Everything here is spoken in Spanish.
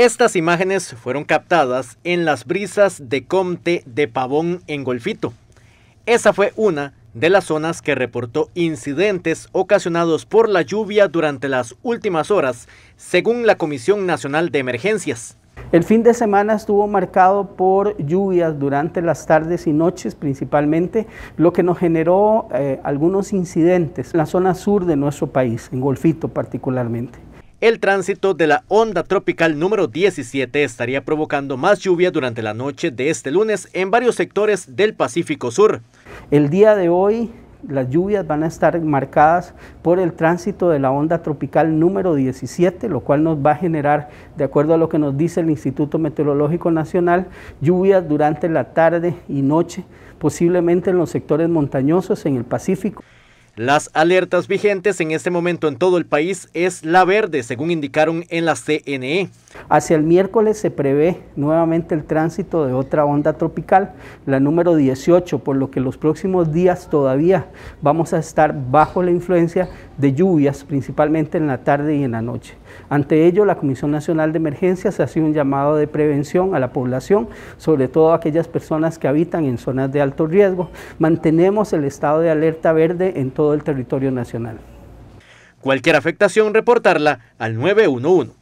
Estas imágenes fueron captadas en las brisas de Comte de Pavón en Golfito. Esa fue una de las zonas que reportó incidentes ocasionados por la lluvia durante las últimas horas, según la Comisión Nacional de Emergencias. El fin de semana estuvo marcado por lluvias durante las tardes y noches principalmente, lo que nos generó eh, algunos incidentes en la zona sur de nuestro país, en Golfito particularmente. El tránsito de la onda tropical número 17 estaría provocando más lluvia durante la noche de este lunes en varios sectores del Pacífico Sur. El día de hoy las lluvias van a estar marcadas por el tránsito de la onda tropical número 17, lo cual nos va a generar, de acuerdo a lo que nos dice el Instituto Meteorológico Nacional, lluvias durante la tarde y noche, posiblemente en los sectores montañosos en el Pacífico. Las alertas vigentes en este momento en todo el país es la verde, según indicaron en la CNE. Hacia el miércoles se prevé nuevamente el tránsito de otra onda tropical, la número 18, por lo que los próximos días todavía vamos a estar bajo la influencia de lluvias, principalmente en la tarde y en la noche. Ante ello, la Comisión Nacional de Emergencias ha sido un llamado de prevención a la población, sobre todo a aquellas personas que habitan en zonas de alto riesgo. Mantenemos el estado de alerta verde en todo el territorio nacional. Cualquier afectación, reportarla al 911.